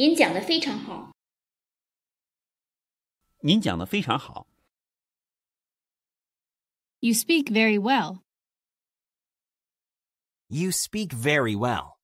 您讲的非常好。您讲的非常好。You speak very well. You speak very well.